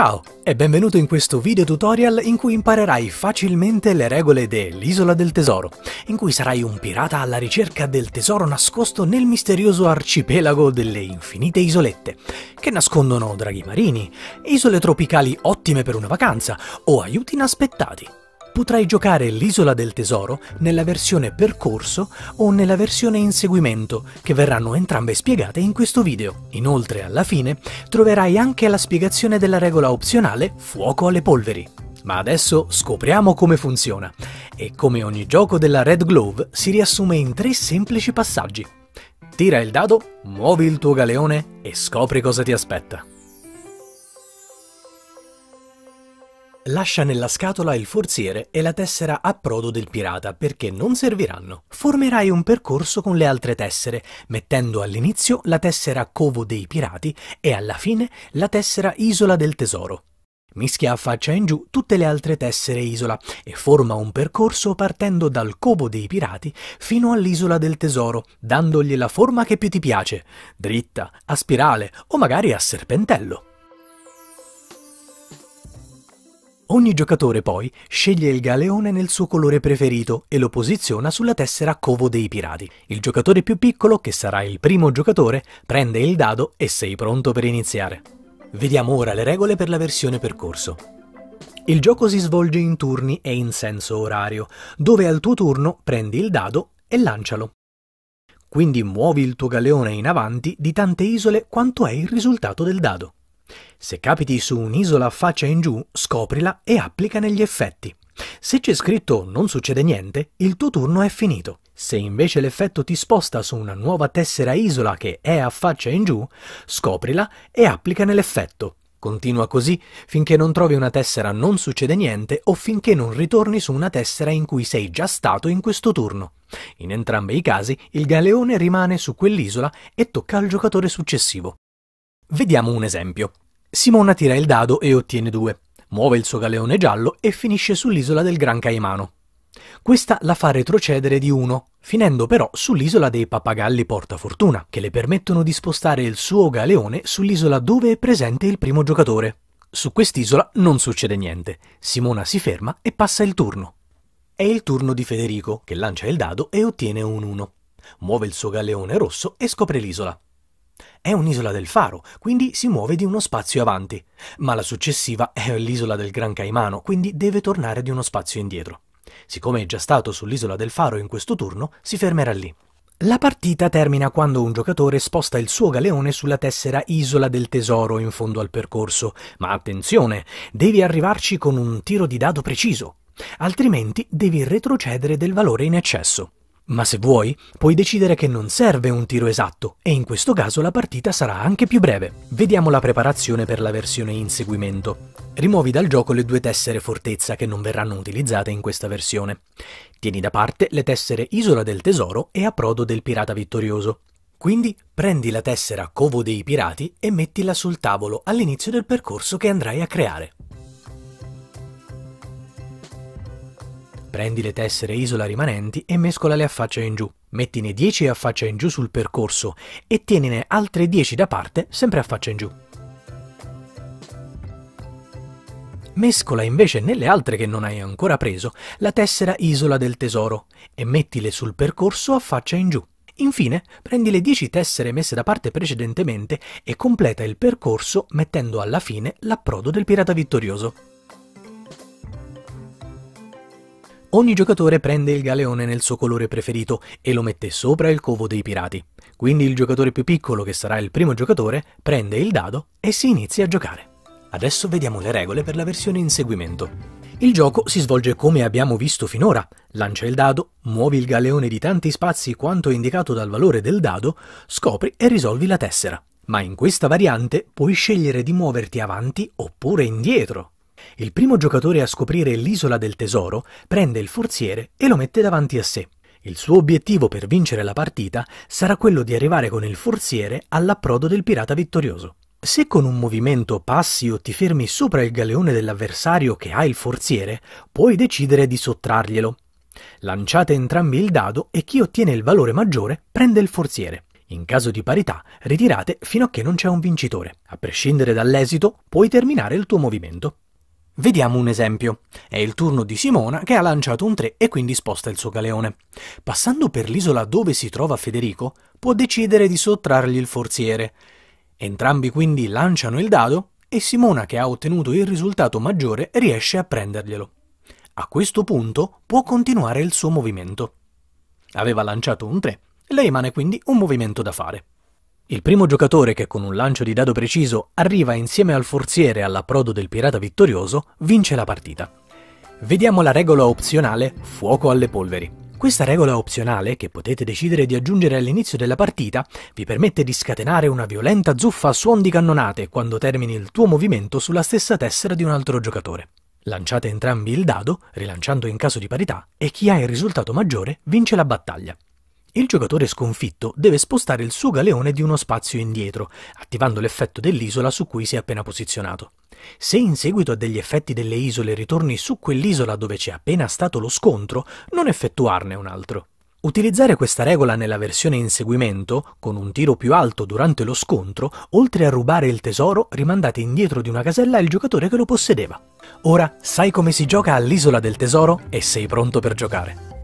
Ciao e benvenuto in questo video tutorial in cui imparerai facilmente le regole dell'Isola del Tesoro, in cui sarai un pirata alla ricerca del tesoro nascosto nel misterioso arcipelago delle infinite isolette, che nascondono draghi marini, isole tropicali ottime per una vacanza o aiuti inaspettati potrai giocare l'Isola del Tesoro nella versione percorso o nella versione inseguimento, che verranno entrambe spiegate in questo video. Inoltre, alla fine, troverai anche la spiegazione della regola opzionale Fuoco alle polveri. Ma adesso scopriamo come funziona. E come ogni gioco della Red Glove si riassume in tre semplici passaggi. Tira il dado, muovi il tuo galeone e scopri cosa ti aspetta. Lascia nella scatola il forziere e la tessera a prodo del pirata perché non serviranno. Formerai un percorso con le altre tessere, mettendo all'inizio la tessera Covo dei Pirati e alla fine la tessera Isola del Tesoro. Mischia a faccia in giù tutte le altre tessere isola e forma un percorso partendo dal covo dei pirati fino all'isola del tesoro, dandogli la forma che più ti piace, dritta, a spirale o magari a serpentello. Ogni giocatore poi sceglie il galeone nel suo colore preferito e lo posiziona sulla tessera covo dei pirati. Il giocatore più piccolo, che sarà il primo giocatore, prende il dado e sei pronto per iniziare. Vediamo ora le regole per la versione percorso. Il gioco si svolge in turni e in senso orario, dove al tuo turno prendi il dado e lancialo. Quindi muovi il tuo galeone in avanti di tante isole quanto è il risultato del dado. Se capiti su un'isola a faccia in giù, scoprila e applica negli effetti. Se c'è scritto non succede niente, il tuo turno è finito. Se invece l'effetto ti sposta su una nuova tessera isola che è a faccia in giù, scoprila e applica nell'effetto. Continua così finché non trovi una tessera non succede niente o finché non ritorni su una tessera in cui sei già stato in questo turno. In entrambi i casi il galeone rimane su quell'isola e tocca al giocatore successivo. Vediamo un esempio. Simona tira il dado e ottiene due. Muove il suo galeone giallo e finisce sull'isola del Gran Caimano. Questa la fa retrocedere di uno, finendo però sull'isola dei pappagalli portafortuna, che le permettono di spostare il suo galeone sull'isola dove è presente il primo giocatore. Su quest'isola non succede niente. Simona si ferma e passa il turno. È il turno di Federico, che lancia il dado e ottiene un 1. Muove il suo galeone rosso e scopre l'isola. È un'isola del faro, quindi si muove di uno spazio avanti, ma la successiva è l'isola del Gran Caimano, quindi deve tornare di uno spazio indietro. Siccome è già stato sull'isola del faro in questo turno, si fermerà lì. La partita termina quando un giocatore sposta il suo galeone sulla tessera Isola del Tesoro in fondo al percorso, ma attenzione, devi arrivarci con un tiro di dado preciso, altrimenti devi retrocedere del valore in eccesso. Ma se vuoi, puoi decidere che non serve un tiro esatto e in questo caso la partita sarà anche più breve. Vediamo la preparazione per la versione inseguimento. Rimuovi dal gioco le due tessere fortezza che non verranno utilizzate in questa versione. Tieni da parte le tessere Isola del Tesoro e Approdo del Pirata Vittorioso. Quindi prendi la tessera Covo dei Pirati e mettila sul tavolo all'inizio del percorso che andrai a creare. Prendi le tessere isola rimanenti e mescolale a faccia in giù. Mettine 10 a faccia in giù sul percorso e tienine altre 10 da parte sempre a faccia in giù. Mescola invece nelle altre che non hai ancora preso la tessera isola del tesoro e mettile sul percorso a faccia in giù. Infine, prendi le 10 tessere messe da parte precedentemente e completa il percorso mettendo alla fine l'approdo del pirata vittorioso. Ogni giocatore prende il galeone nel suo colore preferito e lo mette sopra il covo dei pirati. Quindi il giocatore più piccolo, che sarà il primo giocatore, prende il dado e si inizia a giocare. Adesso vediamo le regole per la versione inseguimento. Il gioco si svolge come abbiamo visto finora. Lancia il dado, muovi il galeone di tanti spazi quanto indicato dal valore del dado, scopri e risolvi la tessera. Ma in questa variante puoi scegliere di muoverti avanti oppure indietro. Il primo giocatore a scoprire l'isola del tesoro prende il forziere e lo mette davanti a sé. Il suo obiettivo per vincere la partita sarà quello di arrivare con il forziere all'approdo del pirata vittorioso. Se con un movimento passi o ti fermi sopra il galeone dell'avversario che ha il forziere, puoi decidere di sottrarglielo. Lanciate entrambi il dado e chi ottiene il valore maggiore prende il forziere. In caso di parità, ritirate fino a che non c'è un vincitore. A prescindere dall'esito, puoi terminare il tuo movimento. Vediamo un esempio. È il turno di Simona che ha lanciato un 3 e quindi sposta il suo galeone. Passando per l'isola dove si trova Federico, può decidere di sottrargli il forziere. Entrambi quindi lanciano il dado e Simona che ha ottenuto il risultato maggiore riesce a prenderglielo. A questo punto può continuare il suo movimento. Aveva lanciato un 3, le rimane quindi un movimento da fare. Il primo giocatore che con un lancio di dado preciso arriva insieme al forziere all'approdo del pirata vittorioso vince la partita. Vediamo la regola opzionale Fuoco alle polveri. Questa regola opzionale, che potete decidere di aggiungere all'inizio della partita, vi permette di scatenare una violenta zuffa a suon di cannonate quando termini il tuo movimento sulla stessa tessera di un altro giocatore. Lanciate entrambi il dado, rilanciando in caso di parità, e chi ha il risultato maggiore vince la battaglia. Il giocatore sconfitto deve spostare il suo galeone di uno spazio indietro, attivando l'effetto dell'isola su cui si è appena posizionato. Se in seguito a degli effetti delle isole ritorni su quell'isola dove c'è appena stato lo scontro, non effettuarne un altro. Utilizzare questa regola nella versione inseguimento, con un tiro più alto durante lo scontro, oltre a rubare il tesoro, rimandate indietro di una casella il giocatore che lo possedeva. Ora sai come si gioca all'isola del tesoro e sei pronto per giocare.